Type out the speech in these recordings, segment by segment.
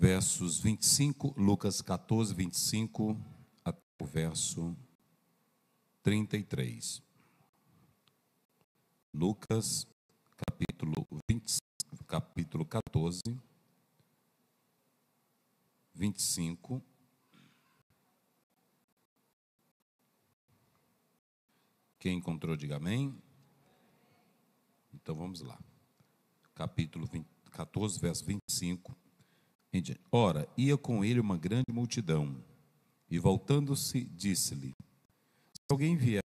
versos 25, Lucas 14, 25 até o verso 33. Lucas capítulo 20, capítulo 14 25 Quem encontrou, diga amém. Então vamos lá. Capítulo 20, 14, verso 25 Ora, ia com ele uma grande multidão, e voltando-se, disse-lhe: Se alguém vier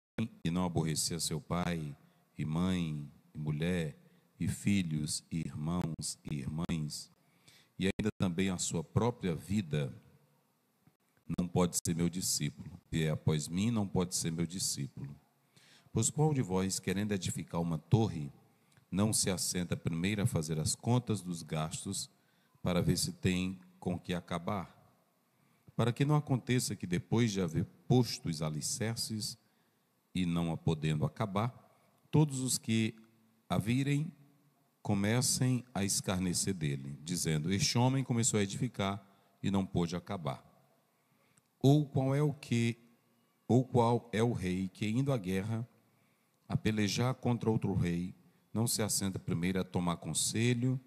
e não aborrecer seu pai, e mãe, e mulher, e filhos, e irmãos, e irmãs, e ainda também a sua própria vida, não pode ser meu discípulo. e após mim, não pode ser meu discípulo. Pois qual de vós, querendo edificar uma torre, não se assenta primeiro a fazer as contas dos gastos para ver se tem com que acabar, para que não aconteça que depois de haver posto os alicerces e não a podendo acabar, todos os que a virem comecem a escarnecer dele, dizendo: Este homem começou a edificar e não pôde acabar. Ou qual é o que ou qual é o rei que indo à guerra a pelejar contra outro rei, não se assenta primeiro a tomar conselho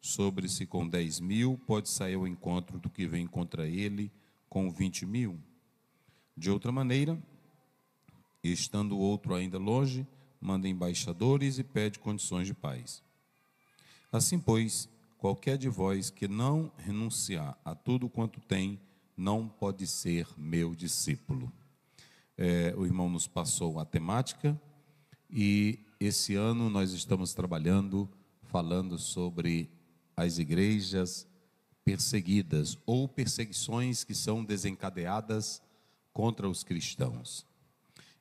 sobre-se com 10 mil, pode sair ao encontro do que vem contra ele com 20 mil. De outra maneira, estando o outro ainda longe, manda embaixadores e pede condições de paz. Assim, pois, qualquer de vós que não renunciar a tudo quanto tem, não pode ser meu discípulo. É, o irmão nos passou a temática e esse ano nós estamos trabalhando, falando sobre as igrejas perseguidas ou perseguições que são desencadeadas contra os cristãos.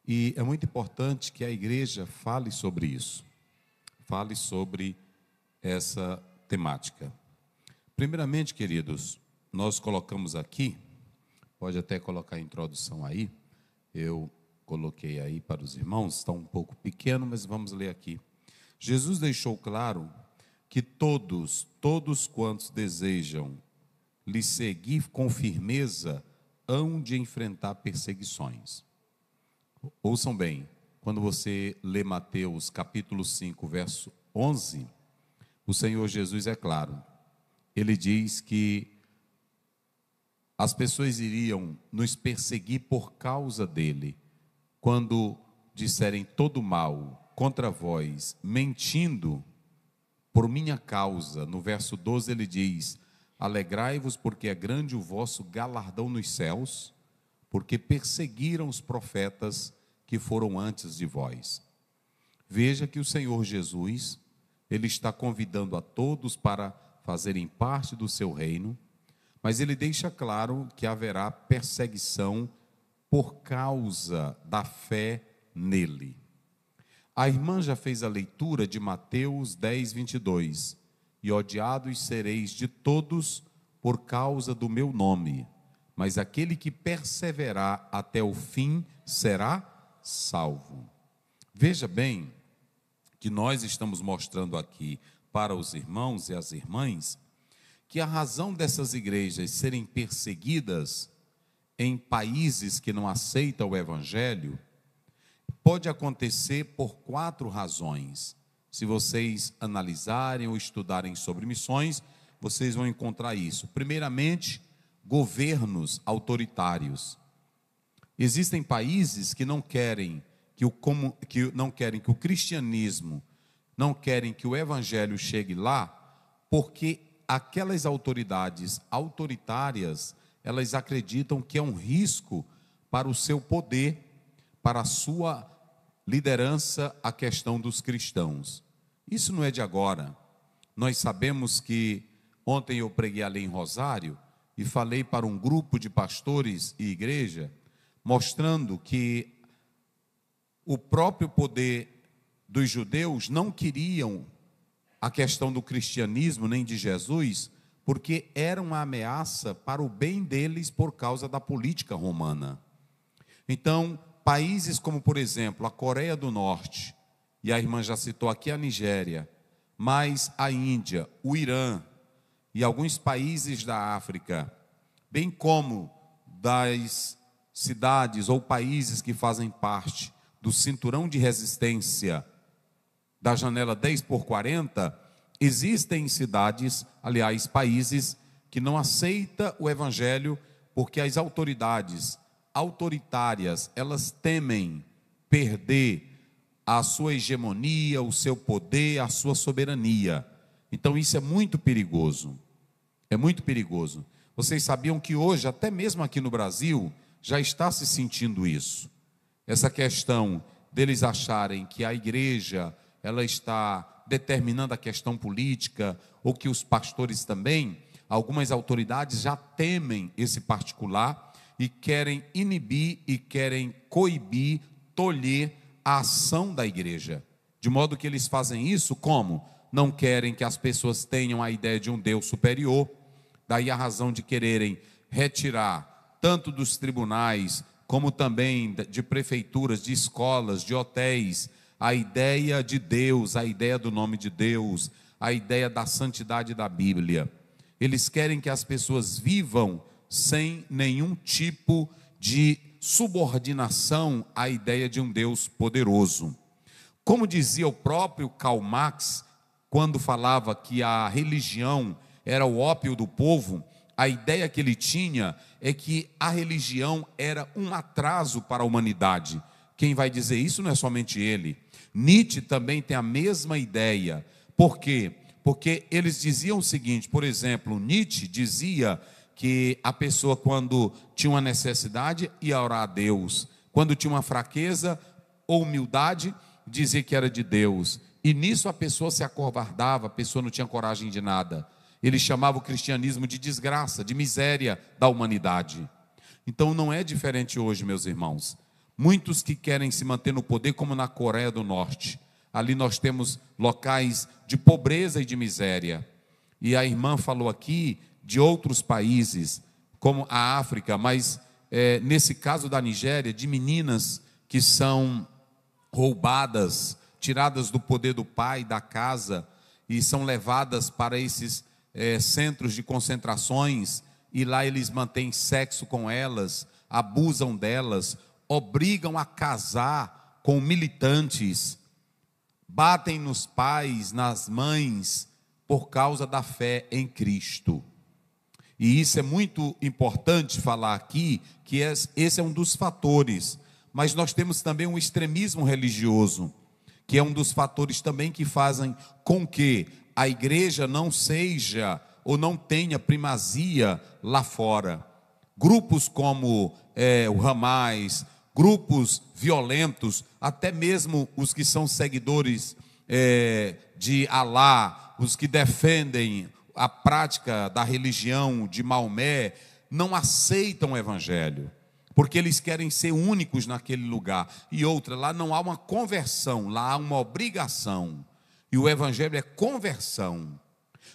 E é muito importante que a igreja fale sobre isso, fale sobre essa temática. Primeiramente, queridos, nós colocamos aqui, pode até colocar a introdução aí, eu coloquei aí para os irmãos, está um pouco pequeno, mas vamos ler aqui. Jesus deixou claro que todos, todos quantos desejam lhe seguir com firmeza, hão de enfrentar perseguições. Ouçam bem, quando você lê Mateus capítulo 5, verso 11, o Senhor Jesus é claro. Ele diz que as pessoas iriam nos perseguir por causa dele, quando disserem todo mal contra vós, mentindo, por minha causa. No verso 12 ele diz: Alegrai-vos, porque é grande o vosso galardão nos céus, porque perseguiram os profetas que foram antes de vós. Veja que o Senhor Jesus, ele está convidando a todos para fazerem parte do seu reino, mas ele deixa claro que haverá perseguição por causa da fé nele. A irmã já fez a leitura de Mateus 10, 22. E odiados sereis de todos por causa do meu nome, mas aquele que perseverar até o fim será salvo. Veja bem que nós estamos mostrando aqui para os irmãos e as irmãs que a razão dessas igrejas serem perseguidas em países que não aceitam o evangelho pode acontecer por quatro razões. Se vocês analisarem ou estudarem sobre missões, vocês vão encontrar isso. Primeiramente, governos autoritários. Existem países que não querem que o, como, que não querem que o cristianismo, não querem que o evangelho chegue lá, porque aquelas autoridades autoritárias, elas acreditam que é um risco para o seu poder, para a sua liderança a questão dos cristãos. Isso não é de agora. Nós sabemos que ontem eu preguei ali em Rosário e falei para um grupo de pastores e igreja, mostrando que o próprio poder dos judeus não queriam a questão do cristianismo nem de Jesus, porque era uma ameaça para o bem deles por causa da política romana. Então, países como, por exemplo, a Coreia do Norte, e a irmã já citou aqui a Nigéria, mas a Índia, o Irã e alguns países da África, bem como das cidades ou países que fazem parte do cinturão de resistência da janela 10 por 40, existem cidades, aliás, países que não aceita o evangelho porque as autoridades autoritárias, elas temem perder a sua hegemonia, o seu poder, a sua soberania. Então isso é muito perigoso. É muito perigoso. Vocês sabiam que hoje, até mesmo aqui no Brasil, já está se sentindo isso. Essa questão deles acharem que a igreja ela está determinando a questão política ou que os pastores também, algumas autoridades já temem esse particular e querem inibir e querem coibir, tolher a ação da igreja. De modo que eles fazem isso como? Não querem que as pessoas tenham a ideia de um Deus superior, daí a razão de quererem retirar tanto dos tribunais, como também de prefeituras, de escolas, de hotéis, a ideia de Deus, a ideia do nome de Deus, a ideia da santidade da Bíblia. Eles querem que as pessoas vivam sem nenhum tipo de subordinação à ideia de um Deus poderoso. Como dizia o próprio Karl Marx, quando falava que a religião era o ópio do povo, a ideia que ele tinha é que a religião era um atraso para a humanidade. Quem vai dizer isso não é somente ele. Nietzsche também tem a mesma ideia. Por quê? Porque eles diziam o seguinte, por exemplo, Nietzsche dizia que a pessoa, quando tinha uma necessidade, ia orar a Deus. Quando tinha uma fraqueza ou humildade, dizia que era de Deus. E nisso a pessoa se acovardava, a pessoa não tinha coragem de nada. Ele chamava o cristianismo de desgraça, de miséria da humanidade. Então não é diferente hoje, meus irmãos. Muitos que querem se manter no poder, como na Coreia do Norte. Ali nós temos locais de pobreza e de miséria. E a irmã falou aqui de outros países, como a África, mas é, nesse caso da Nigéria, de meninas que são roubadas, tiradas do poder do pai, da casa, e são levadas para esses é, centros de concentrações, e lá eles mantêm sexo com elas, abusam delas, obrigam a casar com militantes, batem nos pais, nas mães, por causa da fé em Cristo. E isso é muito importante falar aqui, que é, esse é um dos fatores. Mas nós temos também um extremismo religioso, que é um dos fatores também que fazem com que a igreja não seja ou não tenha primazia lá fora. Grupos como é, o Ramais, grupos violentos, até mesmo os que são seguidores é, de Alá, os que defendem a prática da religião de Maomé não aceitam o evangelho, porque eles querem ser únicos naquele lugar. E outra, lá não há uma conversão, lá há uma obrigação. E o evangelho é conversão.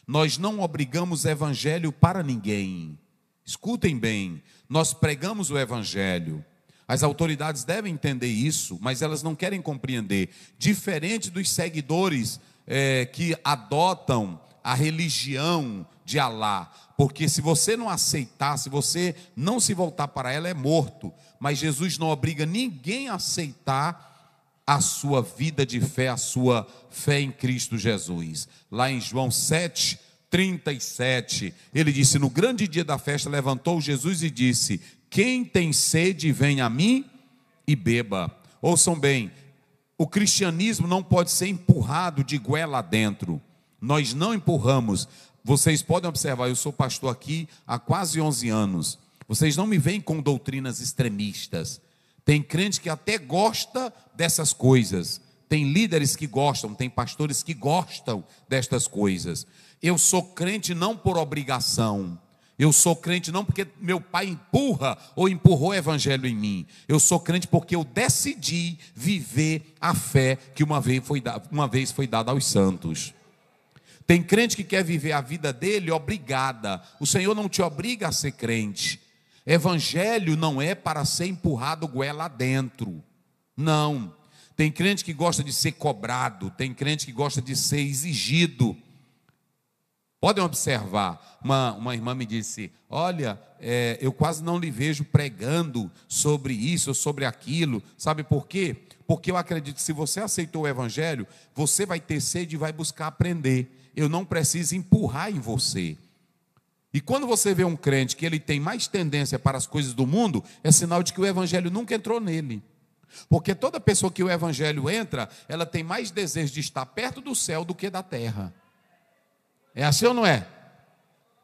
Nós não obrigamos evangelho para ninguém. Escutem bem, nós pregamos o evangelho. As autoridades devem entender isso, mas elas não querem compreender. Diferente dos seguidores é, que adotam a religião de Alá, porque se você não aceitar, se você não se voltar para ela, é morto. Mas Jesus não obriga ninguém a aceitar a sua vida de fé, a sua fé em Cristo Jesus. Lá em João 7, 37, ele disse: No grande dia da festa, levantou Jesus e disse: Quem tem sede, vem a mim e beba. Ouçam bem, o cristianismo não pode ser empurrado de goela dentro. Nós não empurramos. Vocês podem observar, eu sou pastor aqui há quase 11 anos. Vocês não me veem com doutrinas extremistas. Tem crente que até gosta dessas coisas. Tem líderes que gostam, tem pastores que gostam destas coisas. Eu sou crente não por obrigação. Eu sou crente não porque meu pai empurra ou empurrou o evangelho em mim. Eu sou crente porque eu decidi viver a fé que uma vez foi, uma vez foi dada aos santos. Tem crente que quer viver a vida dele obrigada. O Senhor não te obriga a ser crente. Evangelho não é para ser empurrado goela dentro. Não. Tem crente que gosta de ser cobrado, tem crente que gosta de ser exigido. Podem observar, uma, uma irmã me disse: Olha, é, eu quase não lhe vejo pregando sobre isso ou sobre aquilo. Sabe por quê? Porque eu acredito que se você aceitou o Evangelho, você vai ter sede e vai buscar aprender eu não preciso empurrar em você. E quando você vê um crente que ele tem mais tendência para as coisas do mundo, é sinal de que o evangelho nunca entrou nele. Porque toda pessoa que o evangelho entra, ela tem mais desejo de estar perto do céu do que da terra. É assim ou não é?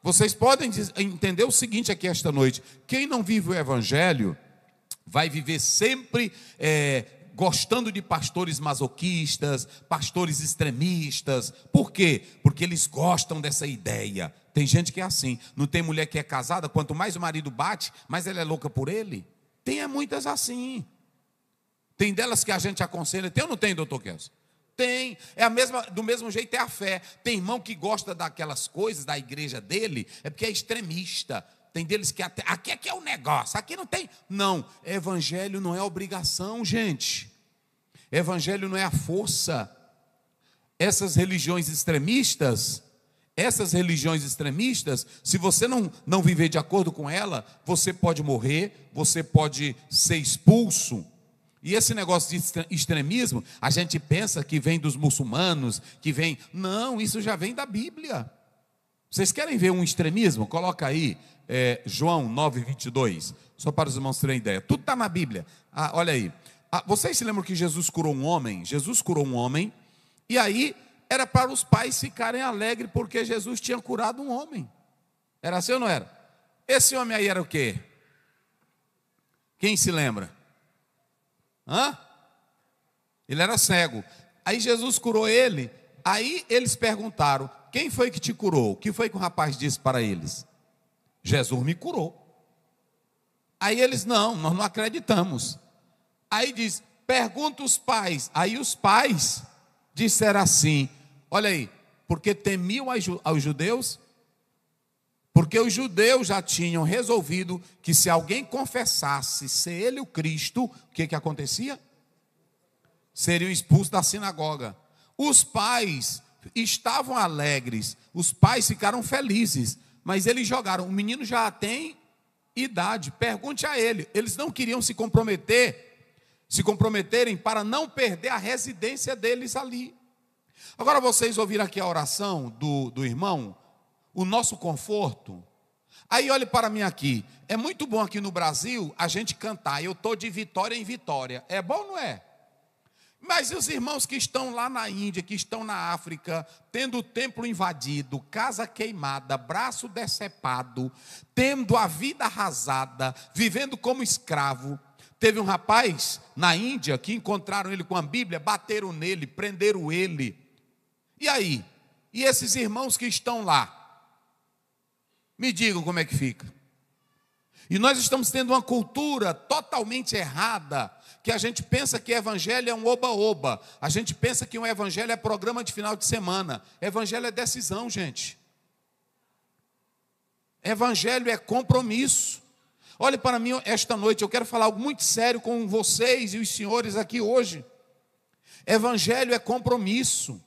Vocês podem entender o seguinte aqui esta noite: quem não vive o evangelho vai viver sempre é, gostando de pastores masoquistas, pastores extremistas. Por quê? Porque eles gostam dessa ideia. Tem gente que é assim. Não tem mulher que é casada, quanto mais o marido bate, mais ela é louca por ele. Tem é muitas assim. Tem delas que a gente aconselha. Tem ou não tem, doutor Kelso? Tem. É a mesma, do mesmo jeito é a fé. Tem irmão que gosta daquelas coisas da igreja dele, é porque é extremista. Tem deles que até. Aqui é que é o negócio, aqui não tem. Não, evangelho não é obrigação, gente. Evangelho não é a força. Essas religiões extremistas, essas religiões extremistas, se você não, não viver de acordo com ela, você pode morrer, você pode ser expulso. E esse negócio de extremismo, a gente pensa que vem dos muçulmanos, que vem. Não, isso já vem da Bíblia. Vocês querem ver um extremismo? Coloca aí é, João 9, 22. Só para os irmãos terem ideia. Tudo está na Bíblia. Ah, olha aí. Ah, vocês se lembram que Jesus curou um homem? Jesus curou um homem. E aí era para os pais ficarem alegres porque Jesus tinha curado um homem. Era assim ou não era? Esse homem aí era o quê? Quem se lembra? Hã? Ele era cego. Aí Jesus curou ele. Aí eles perguntaram: Quem foi que te curou? O que foi que o rapaz disse para eles? Jesus me curou. Aí eles, não, nós não acreditamos. Aí diz, pergunta os pais. Aí os pais disseram assim: olha aí, porque temiam aos judeus, porque os judeus já tinham resolvido que se alguém confessasse ser ele o Cristo, o que, que acontecia? Seriam expulsos da sinagoga. Os pais estavam alegres, os pais ficaram felizes, mas eles jogaram. O menino já tem idade. Pergunte a ele. Eles não queriam se comprometer, se comprometerem para não perder a residência deles ali. Agora vocês ouviram aqui a oração do, do irmão, o nosso conforto. Aí olhe para mim aqui. É muito bom aqui no Brasil a gente cantar. Eu estou de vitória em vitória. É bom ou não é? Mas e os irmãos que estão lá na Índia, que estão na África, tendo o templo invadido, casa queimada, braço decepado, tendo a vida arrasada, vivendo como escravo. Teve um rapaz na Índia que encontraram ele com a Bíblia, bateram nele, prenderam ele. E aí? E esses irmãos que estão lá? Me digam como é que fica. E nós estamos tendo uma cultura totalmente errada que a gente pensa que evangelho é um oba-oba. A gente pensa que um evangelho é programa de final de semana. Evangelho é decisão, gente. Evangelho é compromisso. Olhe para mim esta noite, eu quero falar algo muito sério com vocês e os senhores aqui hoje. Evangelho é compromisso.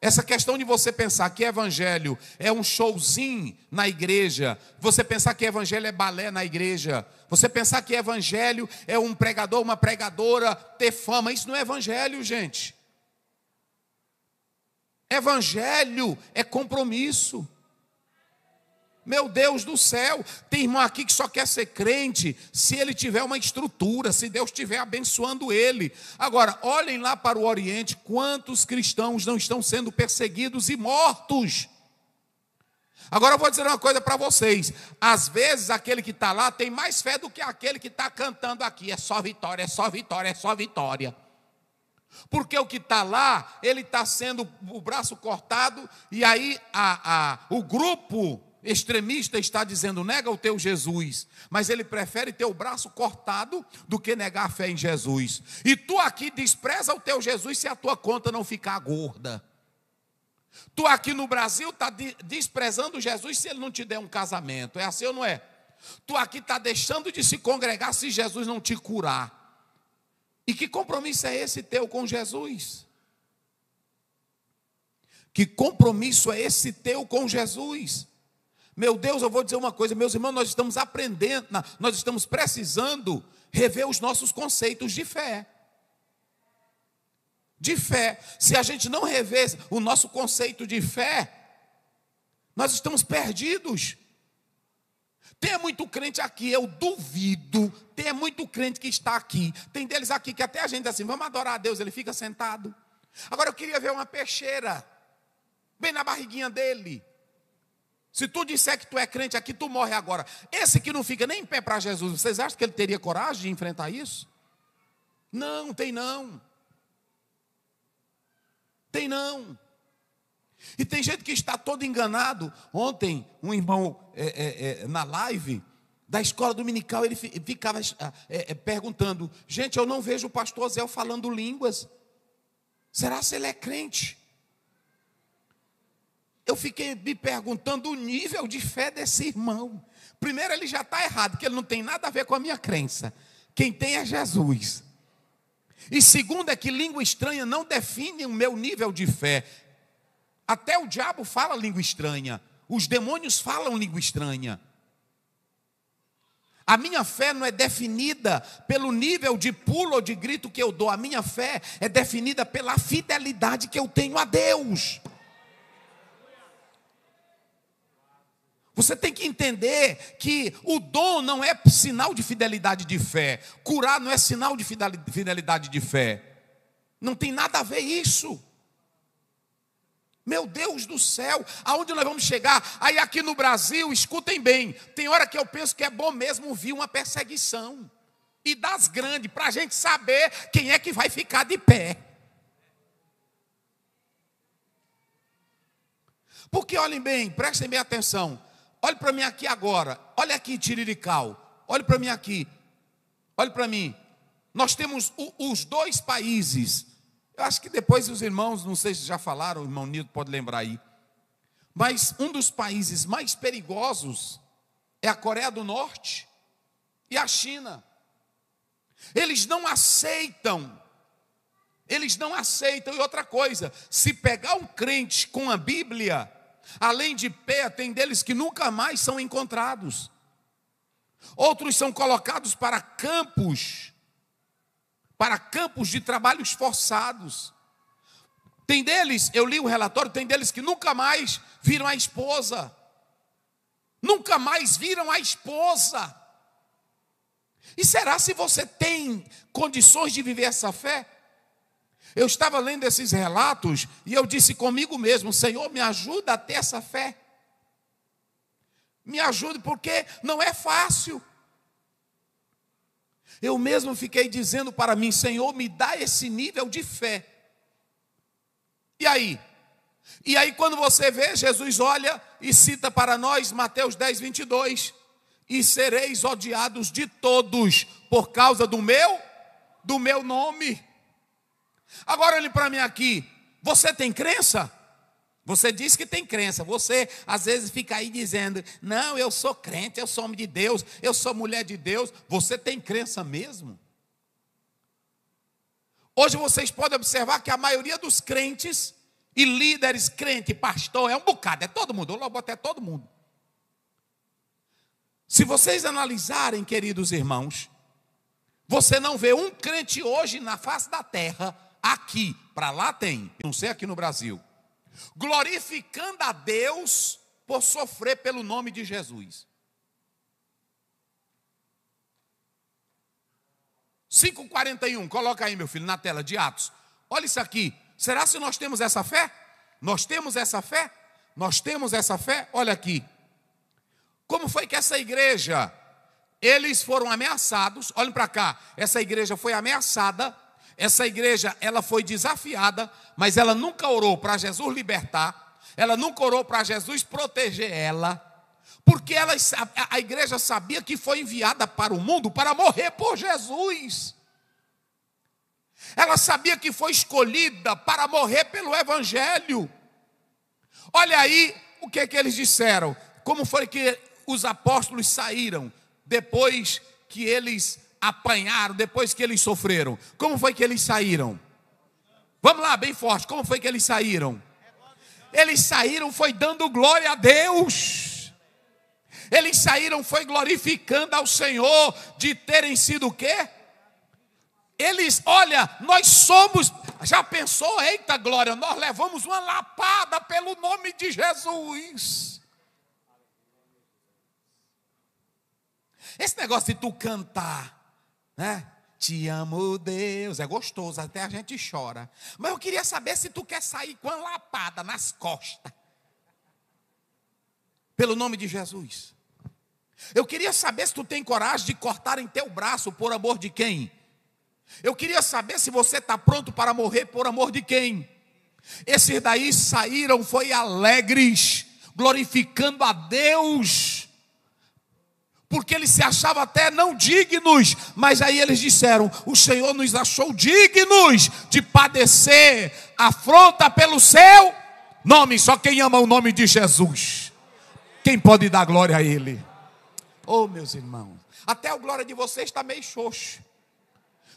Essa questão de você pensar que evangelho é um showzinho na igreja, você pensar que evangelho é balé na igreja, você pensar que evangelho é um pregador, uma pregadora ter fama, isso não é evangelho, gente. Evangelho é compromisso. Meu Deus do céu, tem irmão aqui que só quer ser crente se ele tiver uma estrutura, se Deus estiver abençoando ele. Agora, olhem lá para o Oriente, quantos cristãos não estão sendo perseguidos e mortos. Agora eu vou dizer uma coisa para vocês: às vezes aquele que está lá tem mais fé do que aquele que está cantando aqui. É só vitória, é só vitória, é só vitória. Porque o que está lá, ele está sendo o braço cortado, e aí a, a, o grupo extremista está dizendo: nega o teu Jesus, mas ele prefere ter o braço cortado do que negar a fé em Jesus. E tu aqui despreza o teu Jesus se a tua conta não ficar gorda. Tu aqui no Brasil está desprezando Jesus se ele não te der um casamento. É assim ou não é? Tu aqui está deixando de se congregar se Jesus não te curar. E que compromisso é esse teu com Jesus? Que compromisso é esse teu com Jesus? Meu Deus, eu vou dizer uma coisa, meus irmãos, nós estamos aprendendo, nós estamos precisando rever os nossos conceitos de fé. De fé. Se a gente não rever o nosso conceito de fé, nós estamos perdidos. Tem muito crente aqui, eu duvido. Tem muito crente que está aqui. Tem deles aqui que até a gente diz assim, vamos adorar a Deus, ele fica sentado. Agora eu queria ver uma peixeira, bem na barriguinha dele. Se tu disser que tu é crente aqui, tu morre agora. Esse que não fica nem em pé para Jesus, vocês acham que ele teria coragem de enfrentar isso? Não, tem não. Tem não. E tem gente que está todo enganado. Ontem, um irmão é, é, é, na live da escola dominical, ele ficava ah, é, é, perguntando: Gente, eu não vejo o pastor Zé falando línguas. Será se ele é crente? Eu fiquei me perguntando o nível de fé desse irmão. Primeiro, ele já está errado, que ele não tem nada a ver com a minha crença. Quem tem é Jesus. E segundo, é que língua estranha não define o meu nível de fé. Até o diabo fala língua estranha. Os demônios falam língua estranha. A minha fé não é definida pelo nível de pulo ou de grito que eu dou. A minha fé é definida pela fidelidade que eu tenho a Deus. Você tem que entender que o dom não é sinal de fidelidade de fé, curar não é sinal de fidelidade de fé. Não tem nada a ver isso. Meu Deus do céu, aonde nós vamos chegar? Aí aqui no Brasil, escutem bem, tem hora que eu penso que é bom mesmo vir uma perseguição. E das grandes, para a gente saber quem é que vai ficar de pé. Porque olhem bem, prestem bem atenção olhe para mim aqui agora, olha aqui Tirirical, olhe para mim aqui, olhe para mim. Nós temos o, os dois países, eu acho que depois os irmãos, não sei se já falaram, o irmão Nildo pode lembrar aí, mas um dos países mais perigosos é a Coreia do Norte e a China. Eles não aceitam eles não aceitam. E outra coisa, se pegar um crente com a Bíblia, Além de pé, tem deles que nunca mais são encontrados. Outros são colocados para campos, para campos de trabalhos forçados. Tem deles, eu li o relatório, tem deles que nunca mais viram a esposa. Nunca mais viram a esposa. E será se você tem condições de viver essa fé? Eu estava lendo esses relatos e eu disse comigo mesmo: Senhor, me ajuda a ter essa fé. Me ajude, porque não é fácil. Eu mesmo fiquei dizendo para mim: Senhor, me dá esse nível de fé. E aí? E aí, quando você vê, Jesus olha e cita para nós Mateus 10, 22: E sereis odiados de todos por causa do meu, do meu nome. Agora olhe para mim aqui. Você tem crença? Você diz que tem crença. Você às vezes fica aí dizendo: Não, eu sou crente, eu sou homem de Deus, eu sou mulher de Deus. Você tem crença mesmo? Hoje vocês podem observar que a maioria dos crentes e líderes, crente, pastor, é um bocado, é todo mundo, Eu logo até todo mundo. Se vocês analisarem, queridos irmãos, você não vê um crente hoje na face da terra aqui, para lá tem, não sei aqui no Brasil, glorificando a Deus por sofrer pelo nome de Jesus. Cinco quarenta e um, coloca aí meu filho na tela de Atos. Olha isso aqui. Será se nós temos essa fé? Nós temos essa fé? Nós temos essa fé? Olha aqui. Como foi que essa igreja eles foram ameaçados? Olhem para cá. Essa igreja foi ameaçada essa igreja, ela foi desafiada, mas ela nunca orou para Jesus libertar, ela nunca orou para Jesus proteger ela, porque ela, a igreja sabia que foi enviada para o mundo para morrer por Jesus. Ela sabia que foi escolhida para morrer pelo Evangelho. Olha aí o que, que eles disseram. Como foi que os apóstolos saíram depois que eles apanharam, depois que eles sofreram? Como foi que eles saíram? Vamos lá, bem forte. Como foi que eles saíram? Eles saíram foi dando glória a Deus. Eles saíram foi glorificando ao Senhor de terem sido o quê? Eles, olha, nós somos, já pensou, eita glória, nós levamos uma lapada pelo nome de Jesus. Esse negócio de tu cantar né? Te amo, Deus. É gostoso, até a gente chora. Mas eu queria saber se tu quer sair com a lapada nas costas. Pelo nome de Jesus. Eu queria saber se tu tem coragem de cortar em teu braço por amor de quem. Eu queria saber se você está pronto para morrer por amor de quem. Esses daí saíram, foi alegres, glorificando a Deus porque eles se achavam até não dignos, mas aí eles disseram: O Senhor nos achou dignos de padecer afronta pelo seu nome. Só quem ama o nome de Jesus, quem pode dar glória a Ele? Oh, meus irmãos, até a glória de vocês está meio xoxo,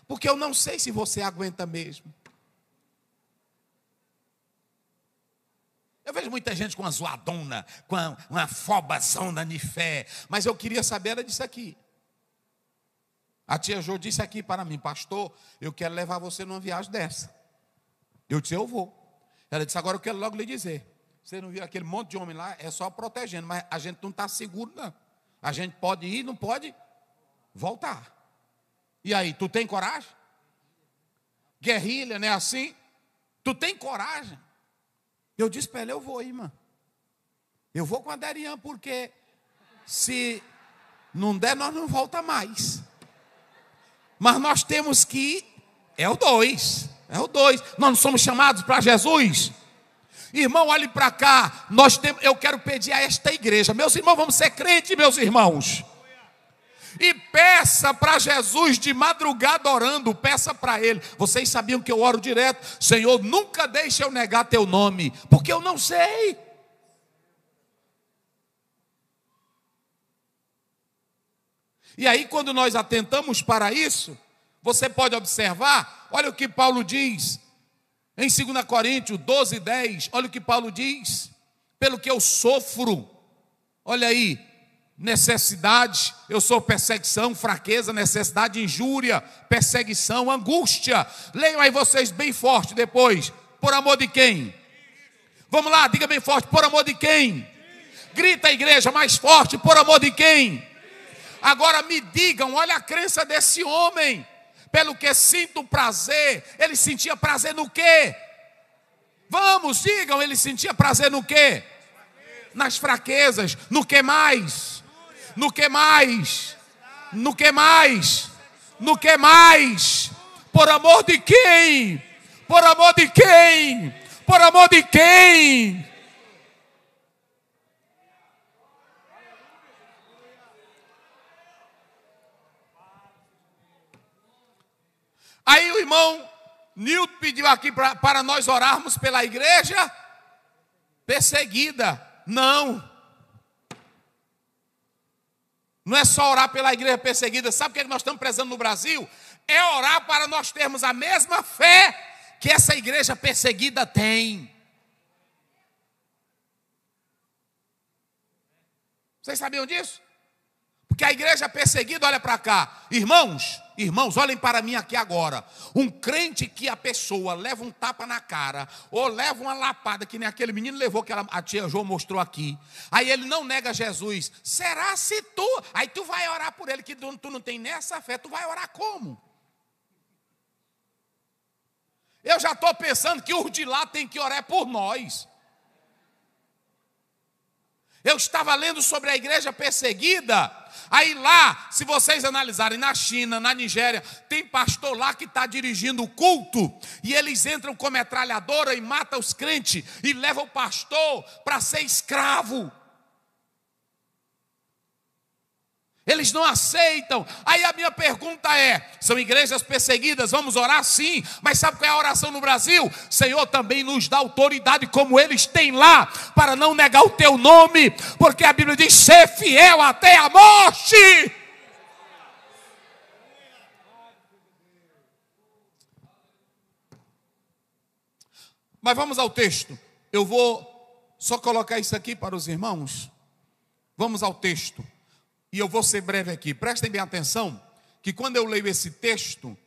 porque eu não sei se você aguenta mesmo. Eu vejo muita gente com uma zoadona, com uma, uma fobazona de fé, mas eu queria saber era disso aqui. A tia Jo disse aqui para mim, pastor, eu quero levar você numa viagem dessa. Eu disse, eu vou. Ela disse, agora eu quero logo lhe dizer. Você não viu aquele monte de homem lá? É só protegendo, mas a gente não está seguro, não. A gente pode ir, não pode voltar. E aí, tu tem coragem? Guerrilha, não é assim? Tu tem coragem? Eu disse para ele, eu vou, irmã. Eu vou com a Darian, porque se não der, nós não volta mais. Mas nós temos que ir. É o dois. É o dois. Nós não somos chamados para Jesus. Irmão, olhe para cá. Nós temos, eu quero pedir a esta igreja. Meus irmãos, vamos ser crentes, meus irmãos. E peça para Jesus de madrugada orando, peça para Ele. Vocês sabiam que eu oro direto? Senhor, nunca deixe eu negar Teu nome, porque eu não sei. E aí, quando nós atentamos para isso, você pode observar, olha o que Paulo diz em 2 Coríntios 12, 10. Olha o que Paulo diz: pelo que eu sofro, olha aí, necessidade, eu sou perseguição, fraqueza, necessidade, injúria, perseguição, angústia. Leiam aí vocês bem forte depois. Por amor de quem? Vamos lá, diga bem forte, por amor de quem? Grita a igreja mais forte, por amor de quem? Agora me digam, olha a crença desse homem. Pelo que sinto prazer, ele sentia prazer no quê? Vamos, digam, ele sentia prazer no quê? Nas fraquezas, no que mais? no que mais, no que mais, no que mais, por amor de quem, por amor de quem, por amor de quem. Aí o irmão Nilton pediu aqui pra, para nós orarmos pela igreja perseguida. Não. Não é só orar pela igreja perseguida. Sabe o que, é que nós estamos prezando no Brasil? É orar para nós termos a mesma fé que essa igreja perseguida tem. Vocês sabiam disso? Porque a igreja perseguida olha para cá, irmãos, Irmãos, olhem para mim aqui agora. Um crente que a pessoa leva um tapa na cara, ou leva uma lapada, que nem aquele menino levou que ela, a tia João mostrou aqui. Aí ele não nega Jesus. Será se tu? Aí tu vai orar por ele, que tu, tu não tem nessa fé, tu vai orar como? Eu já estou pensando que o de lá tem que orar por nós. Eu estava lendo sobre a igreja perseguida. Aí lá, se vocês analisarem na China, na Nigéria, tem pastor lá que está dirigindo o culto e eles entram com metralhadora e matam os crentes e levam o pastor para ser escravo. eles não aceitam. Aí a minha pergunta é: são igrejas perseguidas, vamos orar sim, mas sabe qual é a oração no Brasil? Senhor, também nos dá autoridade como eles têm lá, para não negar o teu nome, porque a Bíblia diz: ser fiel até a morte. Mas vamos ao texto. Eu vou só colocar isso aqui para os irmãos. Vamos ao texto e eu vou ser breve aqui. Prestem bem atenção que quando eu leio esse texto,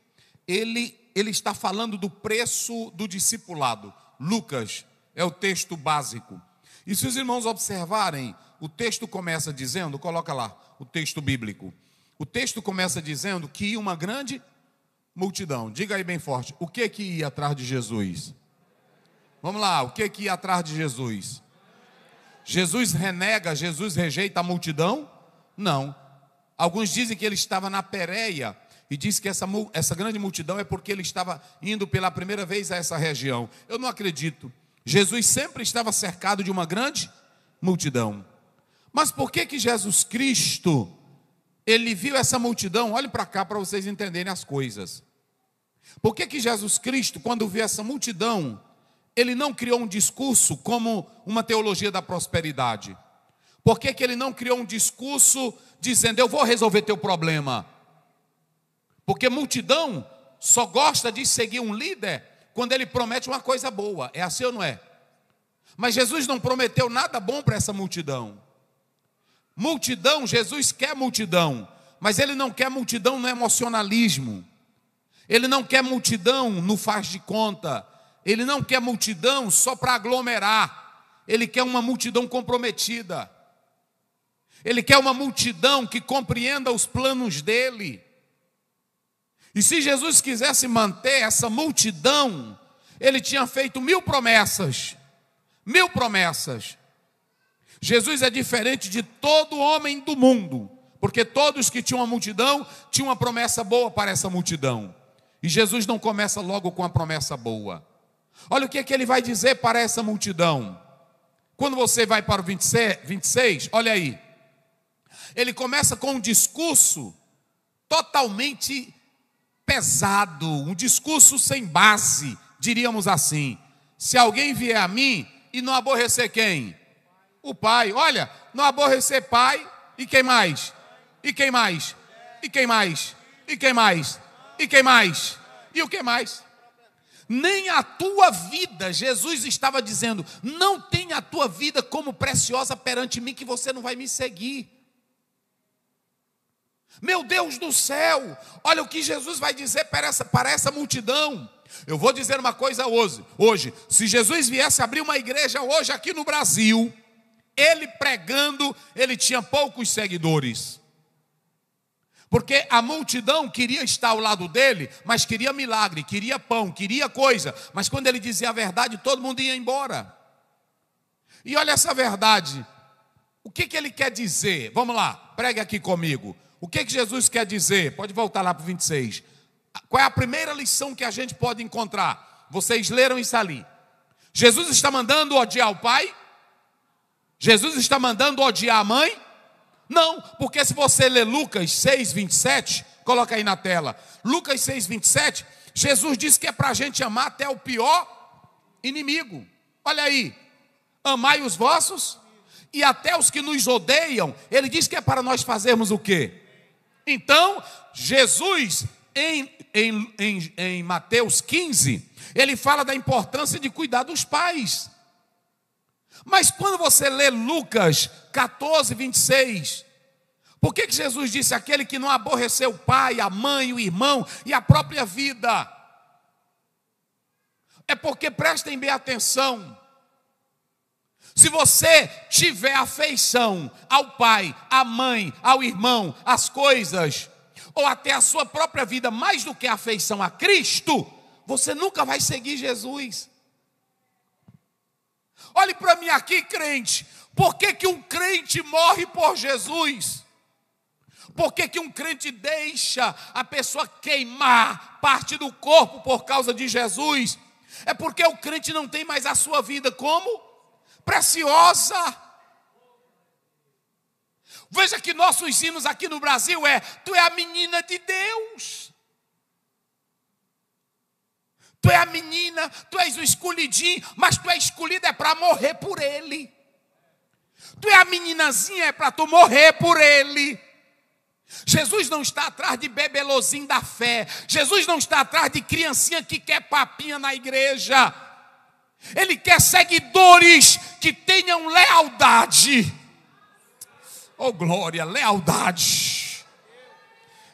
ele ele está falando do preço do discipulado. Lucas é o texto básico. E se os irmãos observarem, o texto começa dizendo, coloca lá, o texto bíblico. O texto começa dizendo que uma grande multidão, diga aí bem forte, o que que ia atrás de Jesus? Vamos lá, o que que ia atrás de Jesus? Jesus renega, Jesus rejeita a multidão? Não. Alguns dizem que ele estava na Pérea e diz que essa, essa grande multidão é porque ele estava indo pela primeira vez a essa região. Eu não acredito. Jesus sempre estava cercado de uma grande multidão. Mas por que que Jesus Cristo ele viu essa multidão? Olhe para cá para vocês entenderem as coisas. Por que que Jesus Cristo, quando viu essa multidão, ele não criou um discurso como uma teologia da prosperidade? Por que, que ele não criou um discurso dizendo: Eu vou resolver teu problema? Porque multidão só gosta de seguir um líder quando ele promete uma coisa boa. É assim ou não é? Mas Jesus não prometeu nada bom para essa multidão. Multidão, Jesus quer multidão, mas ele não quer multidão no emocionalismo. Ele não quer multidão no faz de conta. Ele não quer multidão só para aglomerar. Ele quer uma multidão comprometida. Ele quer uma multidão que compreenda os planos dele. E se Jesus quisesse manter essa multidão, ele tinha feito mil promessas. Mil promessas. Jesus é diferente de todo homem do mundo, porque todos que tinham uma multidão tinham uma promessa boa para essa multidão. E Jesus não começa logo com a promessa boa. Olha o que, é que ele vai dizer para essa multidão. Quando você vai para o 26, olha aí. Ele começa com um discurso totalmente pesado, um discurso sem base, diríamos assim. Se alguém vier a mim e não aborrecer quem? O pai. Olha, não aborrecer pai e quem mais? E quem mais? E quem mais? E quem mais? E quem mais? E o que mais? Nem a tua vida, Jesus estava dizendo, não tem a tua vida como preciosa perante mim que você não vai me seguir. Meu Deus do céu, olha o que Jesus vai dizer para essa, para essa multidão. Eu vou dizer uma coisa hoje, hoje, se Jesus viesse abrir uma igreja hoje aqui no Brasil, ele pregando, ele tinha poucos seguidores. Porque a multidão queria estar ao lado dele, mas queria milagre, queria pão, queria coisa, mas quando ele dizia a verdade, todo mundo ia embora. E olha essa verdade. O que, que ele quer dizer? Vamos lá, pregue aqui comigo. O que, é que Jesus quer dizer? Pode voltar lá para o 26. Qual é a primeira lição que a gente pode encontrar? Vocês leram isso ali. Jesus está mandando odiar o pai? Jesus está mandando odiar a mãe? Não, porque se você ler Lucas 6, 27, coloca aí na tela. Lucas 6, 27, Jesus diz que é para a gente amar até o pior inimigo. Olha aí, amai os vossos e até os que nos odeiam. Ele diz que é para nós fazermos o quê? Então, Jesus, em, em, em, em Mateus 15, ele fala da importância de cuidar dos pais. Mas quando você lê Lucas 14, 26, por que, que Jesus disse aquele que não aborreceu o pai, a mãe, o irmão e a própria vida? É porque prestem bem atenção. Se você tiver afeição ao pai, à mãe, ao irmão, às coisas, ou até a sua própria vida, mais do que a afeição a Cristo, você nunca vai seguir Jesus. Olhe para mim aqui, crente. Por que, que um crente morre por Jesus? Por que, que um crente deixa a pessoa queimar parte do corpo por causa de Jesus? É porque o crente não tem mais a sua vida como preciosa. Veja que nossos hinos aqui no Brasil é: Tu é a menina de Deus. Tu é a menina, tu és o escolhidinho, mas tu é escolhida é para morrer por ele. Tu é a meninazinha, é para tu morrer por ele. Jesus não está atrás de bebelozinho da fé. Jesus não está atrás de criancinha que quer papinha na igreja. Ele quer seguidores que tenham lealdade. Oh glória, lealdade.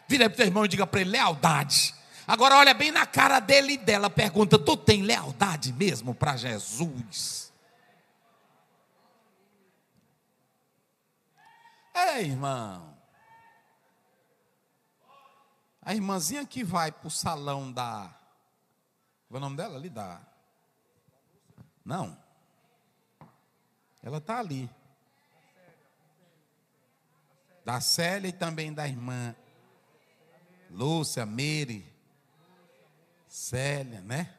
Vira para o teu irmão e diga para ele: lealdade. Agora olha bem na cara dele e dela, pergunta: tu tem lealdade mesmo para Jesus? Ei, irmão. A irmãzinha que vai para o salão da. Qual é o nome dela? Ali da não. Ela está ali. Da Célia e também da irmã Lúcia, Mere, Célia, né?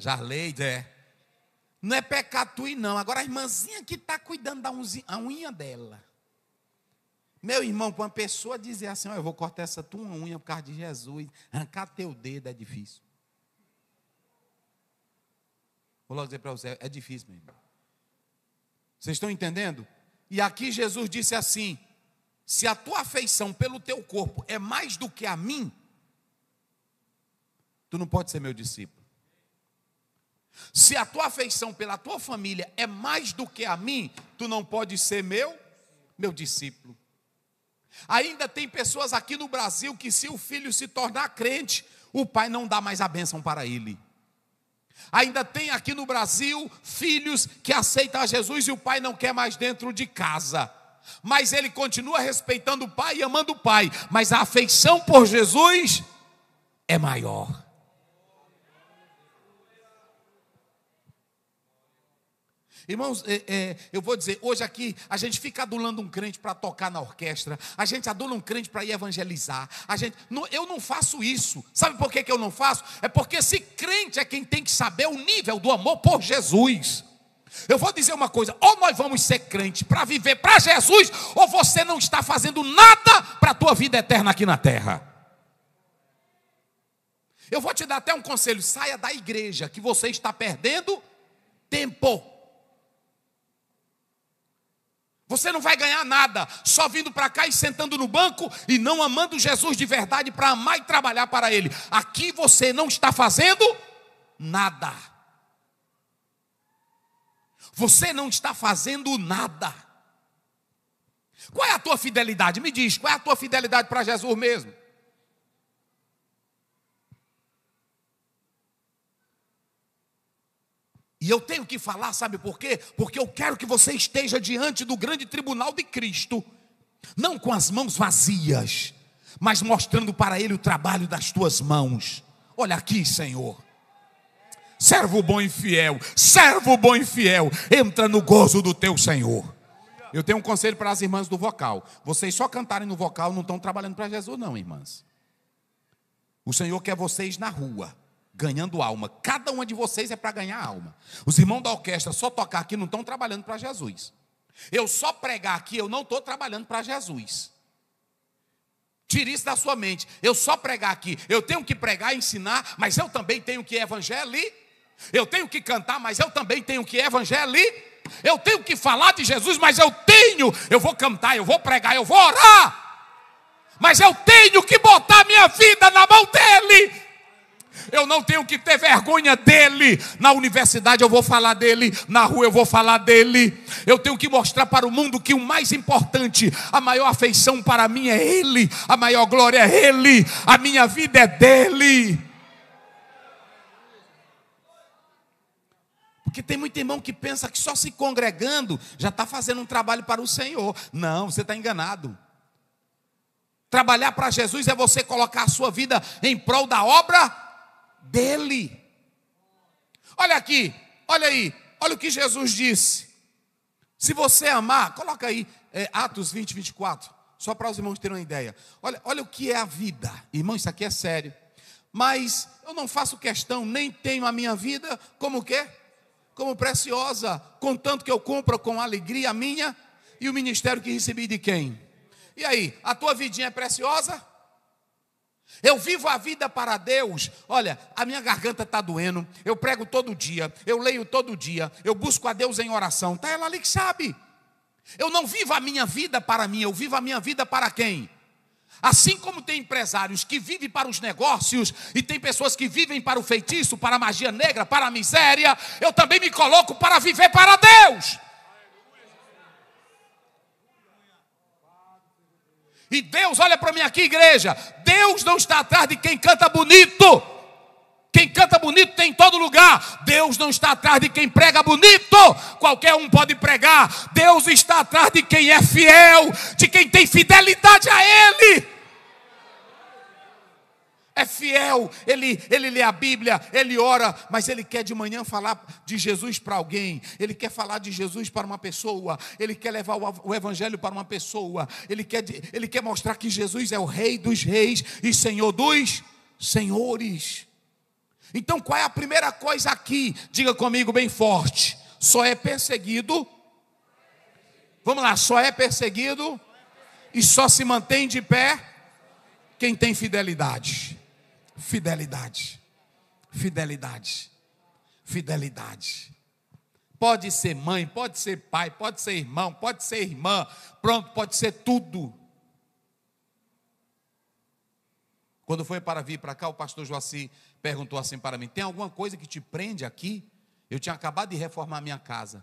Jarley, é. Não é pecatui, não. Agora a irmãzinha que está cuidando da unzinha, unha dela. Meu irmão, para uma pessoa dizer assim, oh, eu vou cortar essa tua unha por causa de Jesus, arrancar teu dedo é difícil. Vou logo dizer para você, é difícil, meu irmão. Vocês estão entendendo? E aqui Jesus disse assim: se a tua afeição pelo teu corpo é mais do que a mim, tu não pode ser meu discípulo. Se a tua afeição pela tua família é mais do que a mim, tu não pode ser meu meu discípulo. Ainda tem pessoas aqui no Brasil que se o filho se tornar crente, o pai não dá mais a bênção para ele. Ainda tem aqui no Brasil filhos que aceitam a Jesus e o pai não quer mais dentro de casa. Mas ele continua respeitando o pai e amando o pai, mas a afeição por Jesus é maior. Irmãos, é, é, eu vou dizer, hoje aqui a gente fica adulando um crente para tocar na orquestra, a gente adula um crente para ir evangelizar. A gente, não, eu não faço isso. Sabe por que, que eu não faço? É porque esse crente é quem tem que saber o nível do amor por Jesus. Eu vou dizer uma coisa: ou nós vamos ser crente para viver para Jesus, ou você não está fazendo nada para a tua vida eterna aqui na terra. Eu vou te dar até um conselho: saia da igreja, que você está perdendo tempo. Você não vai ganhar nada só vindo para cá e sentando no banco e não amando Jesus de verdade para amar e trabalhar para Ele. Aqui você não está fazendo nada. Você não está fazendo nada. Qual é a tua fidelidade? Me diz, qual é a tua fidelidade para Jesus mesmo? E eu tenho que falar, sabe por quê? Porque eu quero que você esteja diante do grande tribunal de Cristo, não com as mãos vazias, mas mostrando para Ele o trabalho das tuas mãos. Olha aqui, Senhor. Servo bom e fiel, servo bom e fiel, entra no gozo do teu Senhor. Eu tenho um conselho para as irmãs do vocal. Vocês só cantarem no vocal não estão trabalhando para Jesus, não, irmãs. O Senhor quer vocês na rua ganhando alma. Cada uma de vocês é para ganhar alma. Os irmãos da orquestra só tocar aqui não estão trabalhando para Jesus. Eu só pregar aqui, eu não estou trabalhando para Jesus. Tire isso da sua mente. Eu só pregar aqui. Eu tenho que pregar e ensinar, mas eu também tenho que evangelizar. Eu tenho que cantar, mas eu também tenho que evangelizar. Eu tenho que falar de Jesus, mas eu tenho. Eu vou cantar, eu vou pregar, eu vou orar. Mas eu tenho que botar minha vida na mão dele. Eu não tenho que ter vergonha dele. Na universidade eu vou falar dele, na rua eu vou falar dele. Eu tenho que mostrar para o mundo que o mais importante, a maior afeição para mim é ele, a maior glória é ele, a minha vida é dele. Porque tem muito irmão que pensa que só se congregando já está fazendo um trabalho para o Senhor. Não, você está enganado. Trabalhar para Jesus é você colocar a sua vida em prol da obra dele. Olha aqui, olha aí, olha o que Jesus disse. Se você amar, coloca aí é, Atos 20, 24, só para os irmãos terem uma ideia. Olha, olha o que é a vida, irmão, isso aqui é sério. Mas eu não faço questão, nem tenho a minha vida como quê? Como preciosa, contanto que eu compro com alegria a minha e o ministério que recebi de quem? E aí, a tua vidinha é preciosa? Eu vivo a vida para Deus. Olha, a minha garganta está doendo. Eu prego todo dia. Eu leio todo dia. Eu busco a Deus em oração. Está ela ali que sabe. Eu não vivo a minha vida para mim. Eu vivo a minha vida para quem? Assim como tem empresários que vivem para os negócios e tem pessoas que vivem para o feitiço, para a magia negra, para a miséria, eu também me coloco para viver para Deus. E Deus, olha para mim aqui, igreja. Deus não está atrás de quem canta bonito. Quem canta bonito tem em todo lugar. Deus não está atrás de quem prega bonito. Qualquer um pode pregar. Deus está atrás de quem é fiel, de quem tem fidelidade a Ele é fiel, ele, ele lê a Bíblia, ele ora, mas ele quer de manhã falar de Jesus para alguém, ele quer falar de Jesus para uma pessoa, ele quer levar o, o Evangelho para uma pessoa, ele quer, ele quer mostrar que Jesus é o Rei dos Reis e Senhor dos Senhores. Então, qual é a primeira coisa aqui? Diga comigo bem forte: só é perseguido. Vamos lá, só é perseguido e só se mantém de pé quem tem fidelidade. Fidelidade. Fidelidade. Fidelidade. Pode ser mãe, pode ser pai, pode ser irmão, pode ser irmã, pronto, pode ser tudo. Quando foi para vir para cá, o pastor Joaci perguntou assim para mim: tem alguma coisa que te prende aqui? Eu tinha acabado de reformar minha casa.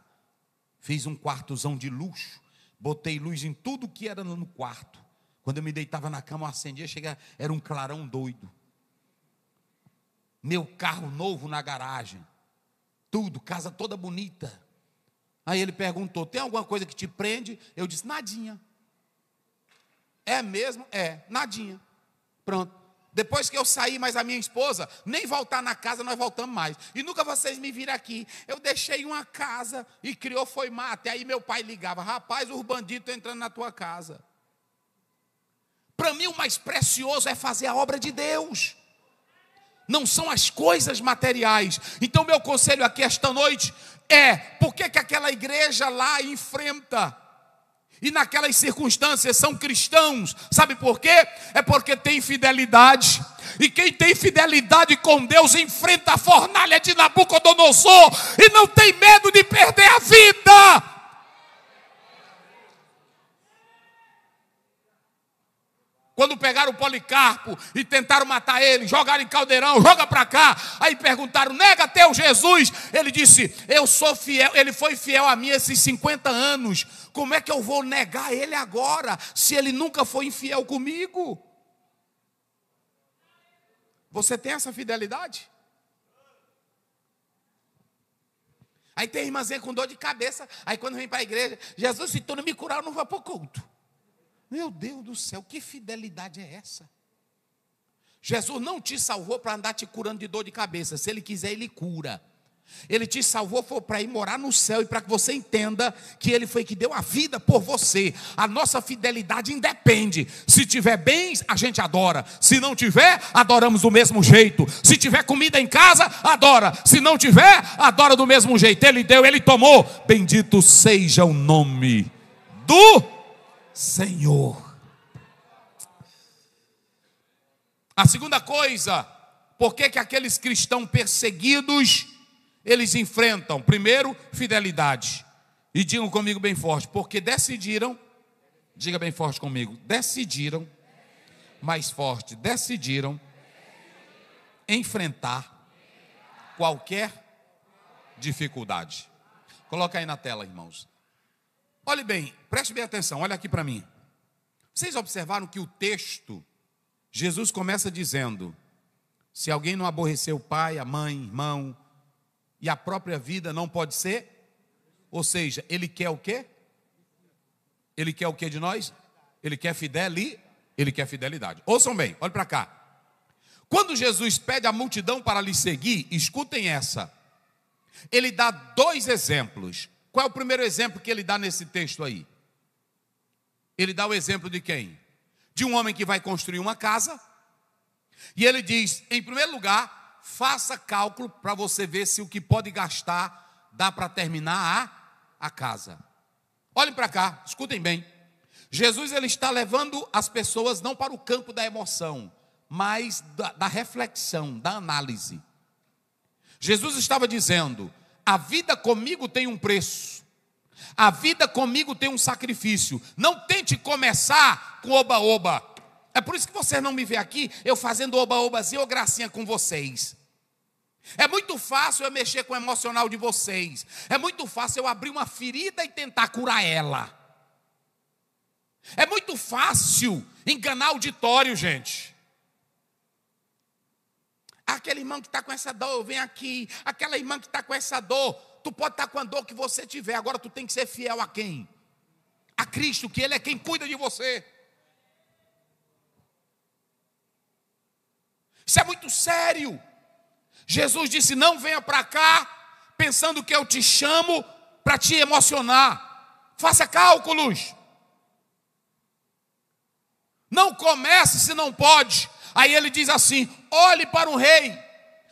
Fiz um quartozão de luxo, botei luz em tudo que era no quarto. Quando eu me deitava na cama, eu acendia, chegava, era um clarão doido meu carro novo na garagem, tudo, casa toda bonita. Aí ele perguntou: tem alguma coisa que te prende? Eu disse: nadinha. É mesmo? É, nadinha. Pronto. Depois que eu saí, mas a minha esposa, nem voltar na casa, nós voltamos mais. E nunca vocês me viram aqui. Eu deixei uma casa e criou foi mata. aí meu pai ligava: rapaz, os bandidos entrando na tua casa. Para mim, o mais precioso é fazer a obra de Deus não são as coisas materiais. Então, meu conselho aqui esta noite é: por que, que aquela igreja lá enfrenta? E naquelas circunstâncias são cristãos, sabe por quê? É porque tem fidelidade. E quem tem fidelidade com Deus enfrenta a fornalha de Nabucodonosor e não tem medo de perder a vida. Quando pegaram o Policarpo e tentaram matar ele, jogaram em caldeirão, joga para cá. Aí perguntaram: nega teu Jesus. Ele disse: Eu sou fiel, ele foi fiel a mim esses 50 anos. Como é que eu vou negar ele agora, se ele nunca foi infiel comigo? Você tem essa fidelidade? Aí tem irmãzinha com dor de cabeça. Aí quando vem para a igreja, Jesus, se tu não me curar, eu não vou para o culto. Meu Deus do céu, que fidelidade é essa? Jesus não te salvou para andar te curando de dor de cabeça. Se ele quiser, ele cura. Ele te salvou para ir morar no céu e para que você entenda que ele foi que deu a vida por você. A nossa fidelidade independe. Se tiver bens, a gente adora. Se não tiver, adoramos do mesmo jeito. Se tiver comida em casa, adora. Se não tiver, adora do mesmo jeito. Ele deu, ele tomou. Bendito seja o nome do Senhor. A segunda coisa, por que, que aqueles cristãos perseguidos eles enfrentam? Primeiro, fidelidade. E digam comigo bem forte, porque decidiram, diga bem forte comigo, decidiram, mais forte, decidiram enfrentar qualquer dificuldade. Coloca aí na tela, irmãos. Olhe bem, preste bem atenção, olha aqui para mim. Vocês observaram que o texto, Jesus começa dizendo: se alguém não aborrecer o pai, a mãe, irmão, e a própria vida não pode ser? Ou seja, ele quer o quê? Ele quer o que de nós? Ele quer fidelidade. Ele quer fidelidade. Ouçam bem, olhe para cá. Quando Jesus pede à multidão para lhe seguir, escutem essa. Ele dá dois exemplos. Qual é o primeiro exemplo que ele dá nesse texto aí? Ele dá o exemplo de quem? De um homem que vai construir uma casa. E ele diz, em primeiro lugar, faça cálculo para você ver se o que pode gastar dá para terminar a, a casa. Olhem para cá, escutem bem. Jesus ele está levando as pessoas não para o campo da emoção, mas da, da reflexão, da análise. Jesus estava dizendo: a vida comigo tem um preço. A vida comigo tem um sacrifício. Não tente começar com oba-oba. É por isso que vocês não me vê aqui eu fazendo oba-obazinho ou gracinha com vocês. É muito fácil eu mexer com o emocional de vocês. É muito fácil eu abrir uma ferida e tentar curar ela. É muito fácil enganar auditório, gente. Aquele irmão que está com essa dor, vem aqui. Aquela irmã que está com essa dor, tu pode estar tá com a dor que você tiver. Agora tu tem que ser fiel a quem? A Cristo, que Ele é quem cuida de você. Isso é muito sério. Jesus disse: Não venha para cá pensando que eu te chamo para te emocionar. Faça cálculos. Não comece se não pode. Aí ele diz assim: olhe para o rei.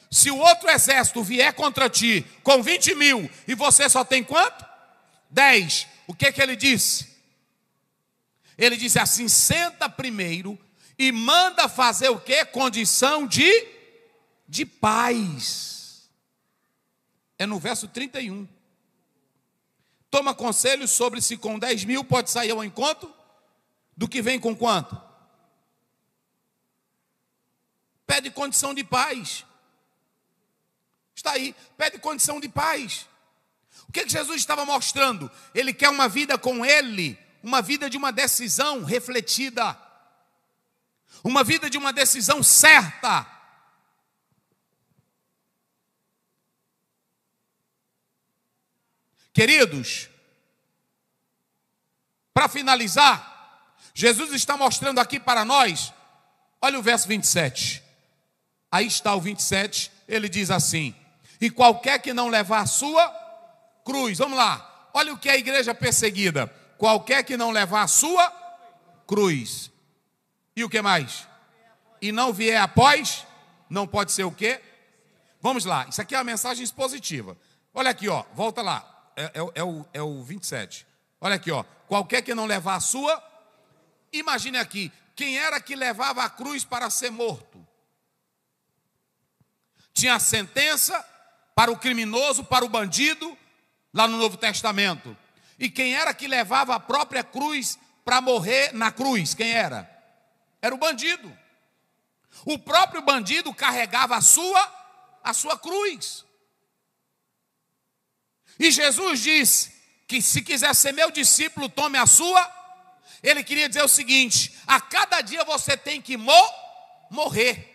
Se o outro exército vier contra ti com 20 mil e você só tem quanto? 10. O que, que ele disse? Ele disse assim: senta primeiro e manda fazer o que? Condição de, de paz. É no verso 31. Toma conselho sobre se com 10 mil pode sair ao encontro do que vem com quanto? pede condição de paz. Está aí, pede condição de paz. O que, é que Jesus estava mostrando? Ele quer uma vida com Ele, uma vida de uma decisão refletida, uma vida de uma decisão certa. Queridos, para finalizar, Jesus está mostrando aqui para nós, olha o verso 27. Aí está o 27, ele diz assim: E qualquer que não levar a sua cruz, vamos lá, olha o que é a igreja perseguida: qualquer que não levar a sua cruz, e o que mais? E não vier após, não pode ser o quê? Vamos lá, isso aqui é uma mensagem expositiva. Olha aqui, ó, volta lá, é, é, é o, é o 27. Olha aqui, ó, qualquer que não levar a sua, imagine aqui, quem era que levava a cruz para ser morto? Tinha a sentença para o criminoso, para o bandido, lá no Novo Testamento. E quem era que levava a própria cruz para morrer na cruz? Quem era? Era o bandido. O próprio bandido carregava a sua a sua cruz. E Jesus disse que se quiser ser meu discípulo, tome a sua. Ele queria dizer o seguinte: a cada dia você tem que mo morrer.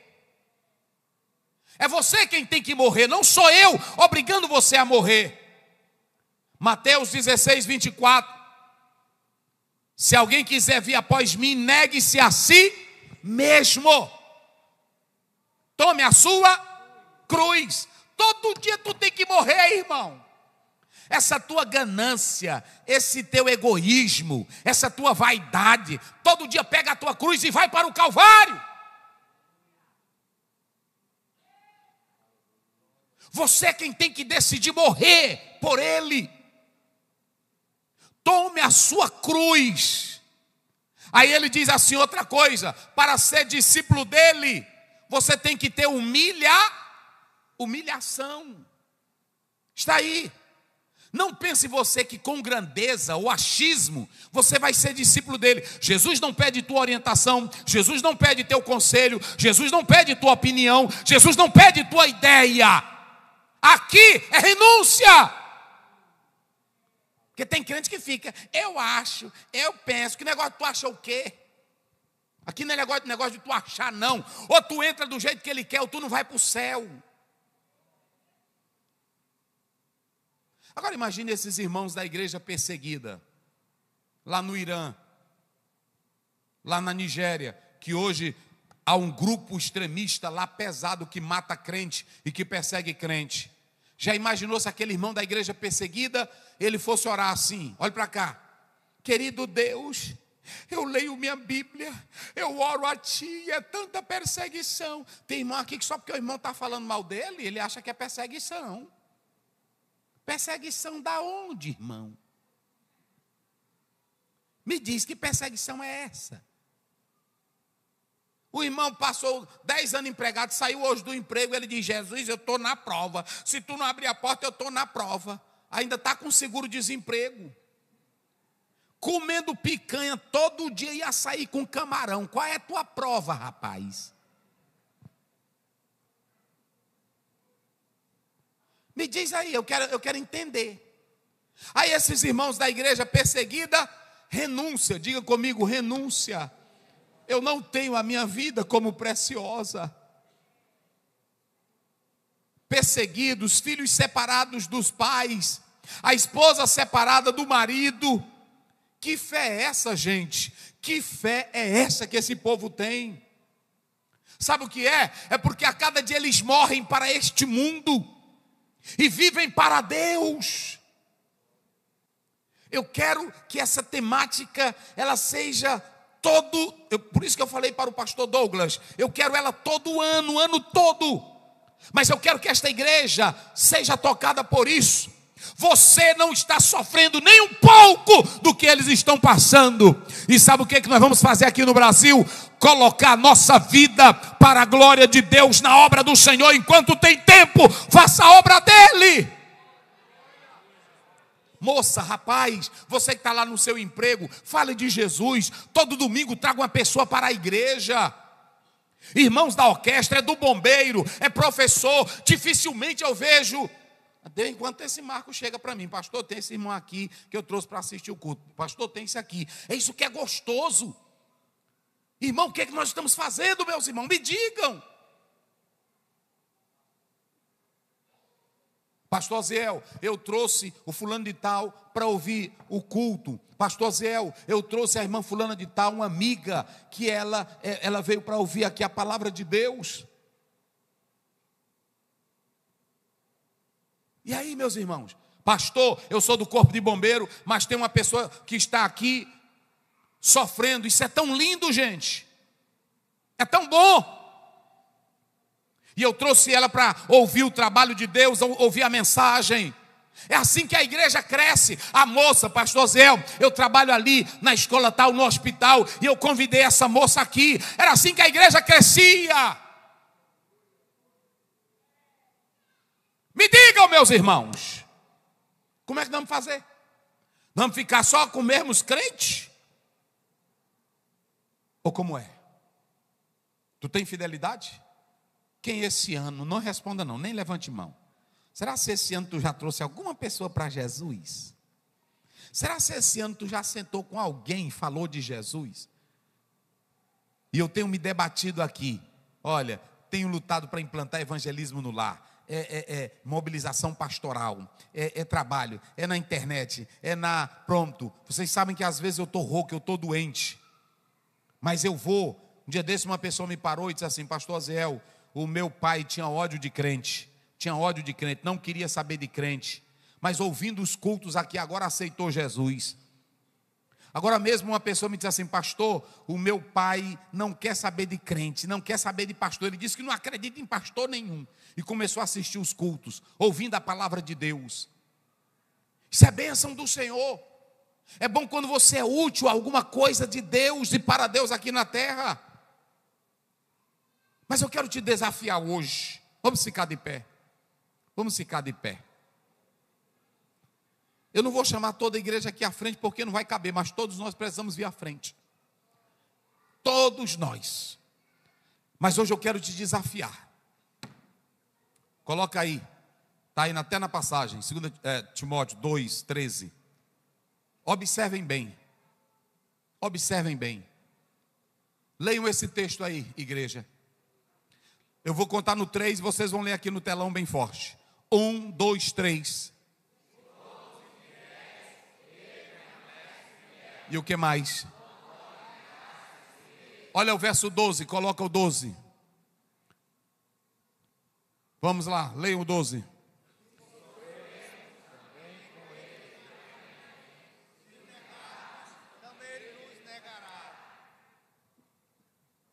É você quem tem que morrer, não sou eu obrigando você a morrer. Mateus 16, 24. Se alguém quiser vir após mim, negue-se a si mesmo. Tome a sua cruz. Todo dia tu tem que morrer, irmão. Essa tua ganância, esse teu egoísmo, essa tua vaidade, todo dia pega a tua cruz e vai para o Calvário. Você é quem tem que decidir morrer por Ele. Tome a sua cruz. Aí ele diz assim outra coisa: para ser discípulo dele, você tem que ter humilha, humilhação. Está aí. Não pense você que com grandeza ou achismo você vai ser discípulo dele. Jesus não pede tua orientação, Jesus não pede teu conselho, Jesus não pede tua opinião, Jesus não pede tua ideia. Aqui é renúncia. Porque tem crente que fica, eu acho, eu penso, que negócio tu acha o quê? Aqui não é negócio, negócio de tu achar, não. Ou tu entra do jeito que ele quer, ou tu não vai para o céu. Agora imagine esses irmãos da igreja perseguida, lá no Irã, lá na Nigéria, que hoje há um grupo extremista lá pesado que mata crente e que persegue crente. Já imaginou se aquele irmão da igreja perseguida, ele fosse orar assim? Olhe para cá. Querido Deus, eu leio minha Bíblia, eu oro a ti, é tanta perseguição. Tem irmão aqui que só porque o irmão está falando mal dele, ele acha que é perseguição. Perseguição da onde, irmão? Me diz que perseguição é essa? O irmão passou dez anos empregado, saiu hoje do emprego, ele diz: Jesus, eu estou na prova. Se tu não abrir a porta, eu estou na prova. Ainda está com seguro-desemprego. Comendo picanha todo dia e açaí com camarão. Qual é a tua prova, rapaz? Me diz aí, eu quero, eu quero entender. Aí esses irmãos da igreja perseguida, renúncia, diga comigo, renúncia eu não tenho a minha vida como preciosa. Perseguidos, filhos separados dos pais, a esposa separada do marido. Que fé é essa, gente? Que fé é essa que esse povo tem? Sabe o que é? É porque a cada dia eles morrem para este mundo e vivem para Deus. Eu quero que essa temática ela seja todo, eu, por isso que eu falei para o pastor Douglas, eu quero ela todo ano, ano todo. Mas eu quero que esta igreja seja tocada por isso. Você não está sofrendo nem um pouco do que eles estão passando. E sabe o que, é que nós vamos fazer aqui no Brasil? Colocar a nossa vida para a glória de Deus na obra do Senhor enquanto tem tempo. Faça a obra dele. Moça, rapaz, você que está lá no seu emprego, fale de Jesus. Todo domingo traga uma pessoa para a igreja. Irmãos da orquestra, é do bombeiro, é professor. Dificilmente eu vejo. Enquanto esse Marco chega para mim, pastor, tem esse irmão aqui que eu trouxe para assistir o culto. Pastor, tem esse aqui. É isso que é gostoso. Irmão, o que é que nós estamos fazendo, meus irmãos? Me digam. Pastor Zéu, eu trouxe o fulano de tal para ouvir o culto. Pastor Zéu, eu trouxe a irmã fulana de tal, uma amiga, que ela, é, ela veio para ouvir aqui a palavra de Deus. E aí, meus irmãos? Pastor, eu sou do corpo de bombeiro, mas tem uma pessoa que está aqui sofrendo. Isso é tão lindo, gente. É tão bom. E eu trouxe ela para ouvir o trabalho de Deus, ouvir a mensagem. É assim que a igreja cresce. A moça, pastor Zé, eu trabalho ali na escola tal, no hospital, e eu convidei essa moça aqui. Era assim que a igreja crescia. Me digam, meus irmãos, como é que vamos fazer? Vamos ficar só com mesmos crentes? Ou como é? Tu tem fidelidade? quem esse ano, não responda não, nem levante mão. Será se esse ano tu já trouxe alguma pessoa para Jesus? Será se esse ano tu já sentou com alguém e falou de Jesus? E eu tenho me debatido aqui. Olha, tenho lutado para implantar evangelismo no lar. É, é, é, mobilização pastoral, é, é, trabalho, é na internet, é na. Pronto. Vocês sabem que às vezes eu estou rouco, eu estou doente. Mas eu vou. Um dia desse, uma pessoa me parou e disse assim: Pastor Azel. O meu pai tinha ódio de crente, tinha ódio de crente, não queria saber de crente, mas ouvindo os cultos aqui agora aceitou Jesus. Agora mesmo uma pessoa me diz assim, pastor, o meu pai não quer saber de crente, não quer saber de pastor. Ele disse que não acredita em pastor nenhum. E começou a assistir os cultos, ouvindo a palavra de Deus. Isso é bênção do Senhor. É bom quando você é útil a alguma coisa de Deus e para Deus aqui na terra. Mas eu quero te desafiar hoje. Vamos ficar de pé. Vamos ficar de pé. Eu não vou chamar toda a igreja aqui à frente porque não vai caber, mas todos nós precisamos vir à frente. Todos nós. Mas hoje eu quero te desafiar. Coloca aí. Está aí até na passagem, 2 é, Timóteo 2, 13. Observem bem. Observem bem. Leiam esse texto aí, igreja. Eu vou contar no 3, vocês vão ler aqui no telão bem forte. 1, 2, 3. E o que mais? Olha o verso 12, coloca o 12. Vamos lá, leia o 12.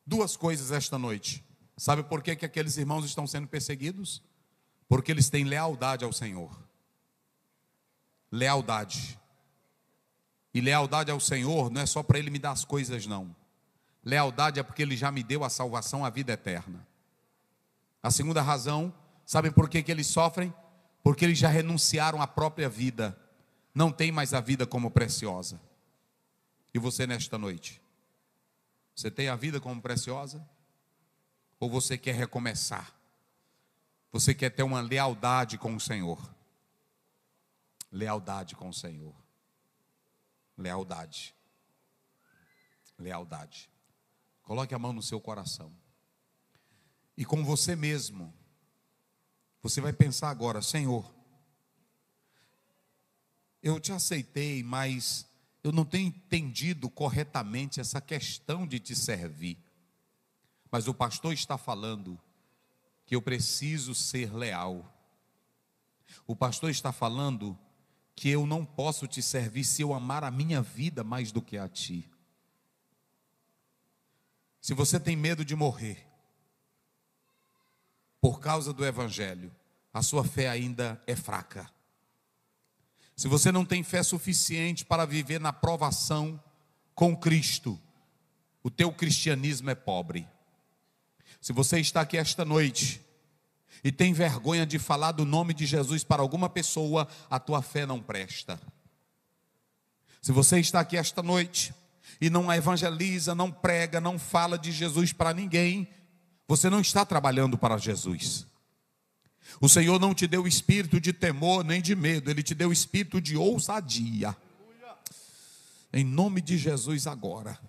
Duas coisas esta noite. Sabe por que, que aqueles irmãos estão sendo perseguidos? Porque eles têm lealdade ao Senhor. Lealdade. E lealdade ao Senhor não é só para Ele me dar as coisas, não. Lealdade é porque Ele já me deu a salvação, a vida eterna. A segunda razão, sabe por que, que eles sofrem? Porque eles já renunciaram à própria vida. Não tem mais a vida como preciosa. E você nesta noite? Você tem a vida como preciosa? Ou você quer recomeçar? Você quer ter uma lealdade com o Senhor? Lealdade com o Senhor. Lealdade. Lealdade. Coloque a mão no seu coração. E com você mesmo. Você vai pensar agora, Senhor, eu te aceitei, mas eu não tenho entendido corretamente essa questão de te servir. Mas o pastor está falando que eu preciso ser leal. O pastor está falando que eu não posso te servir se eu amar a minha vida mais do que a ti. Se você tem medo de morrer por causa do Evangelho, a sua fé ainda é fraca. Se você não tem fé suficiente para viver na provação com Cristo, o teu cristianismo é pobre. Se você está aqui esta noite e tem vergonha de falar do nome de Jesus para alguma pessoa, a tua fé não presta. Se você está aqui esta noite e não evangeliza, não prega, não fala de Jesus para ninguém, você não está trabalhando para Jesus. O Senhor não te deu espírito de temor nem de medo, ele te deu espírito de ousadia. Em nome de Jesus agora.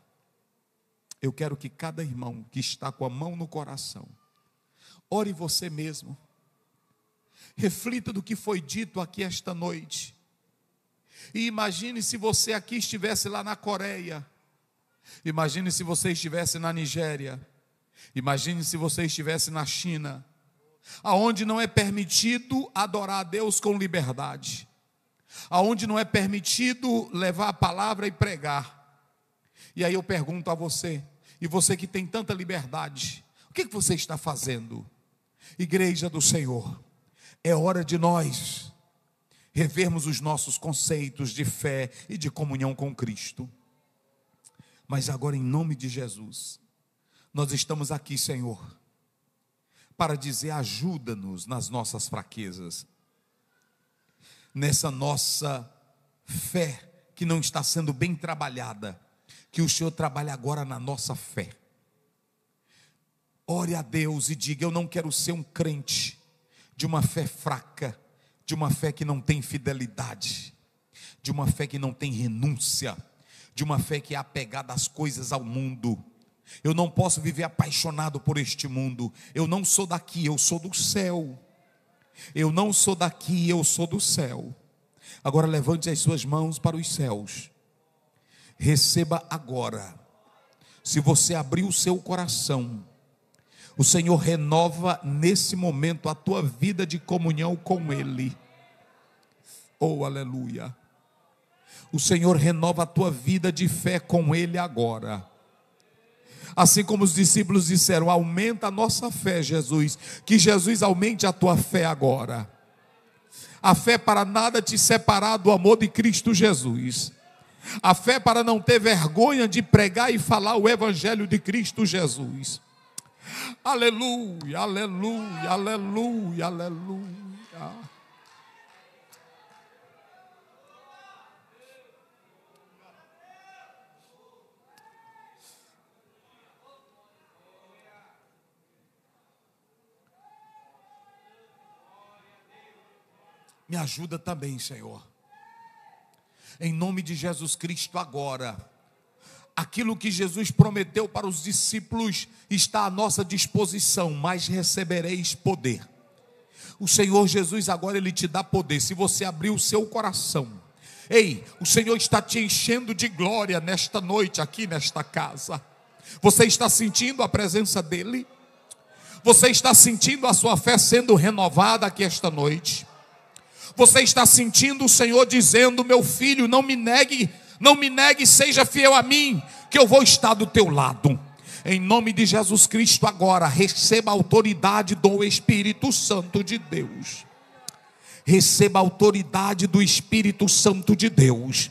Eu quero que cada irmão que está com a mão no coração, ore você mesmo, reflita do que foi dito aqui esta noite, e imagine se você aqui estivesse lá na Coreia, imagine se você estivesse na Nigéria, imagine se você estivesse na China, aonde não é permitido adorar a Deus com liberdade, aonde não é permitido levar a palavra e pregar. E aí eu pergunto a você, e você que tem tanta liberdade, o que, você está fazendo? Igreja do Senhor, é hora de nós revermos os nossos conceitos de fé e de comunhão com Cristo. Mas agora, em nome de Jesus, nós estamos aqui, Senhor, para dizer: ajuda-nos nas nossas fraquezas, nessa nossa fé que não está sendo bem trabalhada, que o Senhor trabalhe agora na nossa fé. Ore a Deus e diga: Eu não quero ser um crente de uma fé fraca, de uma fé que não tem fidelidade, de uma fé que não tem renúncia, de uma fé que é apegada às coisas ao mundo. Eu não posso viver apaixonado por este mundo. Eu não sou daqui, eu sou do céu. Eu não sou daqui, eu sou do céu. Agora levante as suas mãos para os céus receba agora. Se você abrir o seu coração, o Senhor renova nesse momento a tua vida de comunhão com Ele. Oh, aleluia. O Senhor renova a tua vida de fé com Ele agora. Assim como os discípulos disseram, aumenta a nossa fé, Jesus. Que Jesus aumente a tua fé agora. A fé para nada te separar do amor de Cristo Jesus. A fé para não ter vergonha de pregar e falar o Evangelho de Cristo Jesus. Aleluia, aleluia, aleluia, aleluia. Me ajuda também, Senhor em nome de Jesus Cristo agora. Aquilo que Jesus prometeu para os discípulos está à nossa disposição, mas recebereis poder. O Senhor Jesus agora ele te dá poder. Se você abrir o seu coração, Ei, o Senhor está te enchendo de glória nesta noite aqui nesta casa. Você está sentindo a presença dEle? Você está sentindo a sua fé sendo renovada aqui esta noite? Você está sentindo o Senhor dizendo: "Meu filho, não me negue, não me negue, seja fiel a mim, que eu vou estar do teu lado." Em nome de Jesus Cristo agora, receba a autoridade do Espírito Santo de Deus. Receba a autoridade do Espírito Santo de Deus.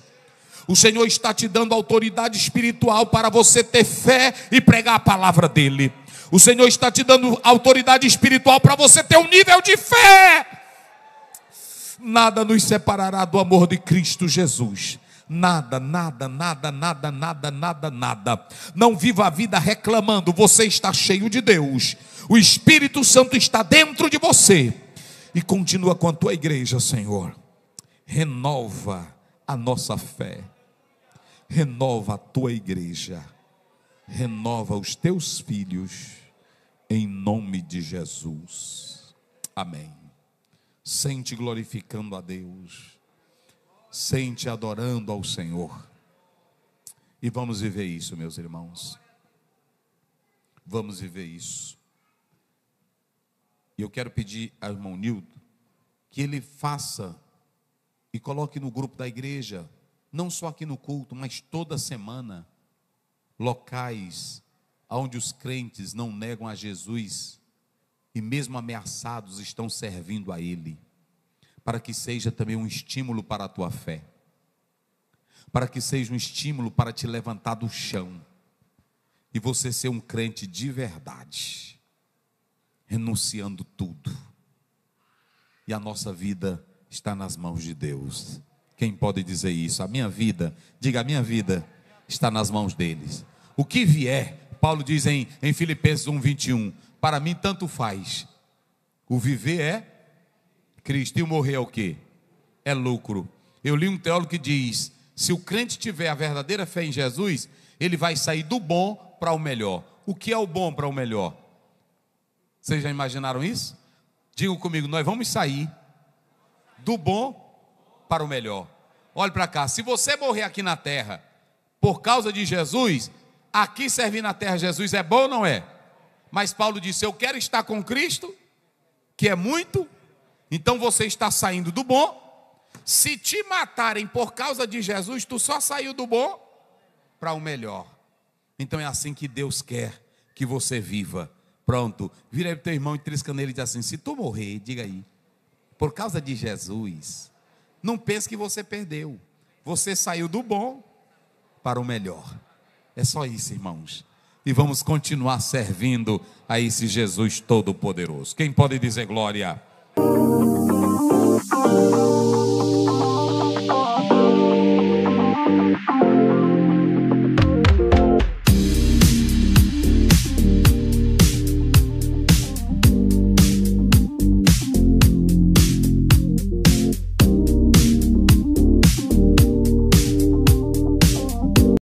O Senhor está te dando autoridade espiritual para você ter fé e pregar a palavra dele. O Senhor está te dando autoridade espiritual para você ter um nível de fé nada nos separará do amor de Cristo Jesus. Nada, nada, nada, nada, nada, nada, nada. Não viva a vida reclamando, você está cheio de Deus. O Espírito Santo está dentro de você. E continua com a tua igreja, Senhor. Renova a nossa fé. Renova a tua igreja. Renova os teus filhos. Em nome de Jesus. Amém sente glorificando a Deus, sente adorando ao Senhor. E vamos viver isso, meus irmãos. Vamos viver isso. E eu quero pedir ao irmão Nildo que ele faça e coloque no grupo da igreja, não só aqui no culto, mas toda semana, locais onde os crentes não negam a Jesus e mesmo ameaçados estão servindo a Ele, para que seja também um estímulo para a tua fé, para que seja um estímulo para te levantar do chão e você ser um crente de verdade, renunciando tudo. E a nossa vida está nas mãos de Deus. Quem pode dizer isso? A minha vida, diga, a minha vida está nas mãos deles. O que vier, Paulo diz em, em Filipenses 1,21: para mim, tanto faz. O viver é Cristo e o morrer é o que? É lucro. Eu li um teólogo que diz: se o crente tiver a verdadeira fé em Jesus, ele vai sair do bom para o melhor. O que é o bom para o melhor? Vocês já imaginaram isso? Digam comigo, nós vamos sair do bom para o melhor. Olhe para cá, se você morrer aqui na terra por causa de Jesus, aqui servir na terra Jesus é bom ou não é? Mas Paulo disse: Eu quero estar com Cristo, que é muito, então você está saindo do bom. Se te matarem por causa de Jesus, tu só saiu do bom para o melhor. Então é assim que Deus quer que você viva. Pronto, vira aí para teu irmão e trisca nele e diz assim: Se tu morrer, diga aí, por causa de Jesus, não pense que você perdeu. Você saiu do bom para o melhor. É só isso, irmãos e vamos continuar servindo a esse Jesus Todo-Poderoso. Quem pode dizer glória? Música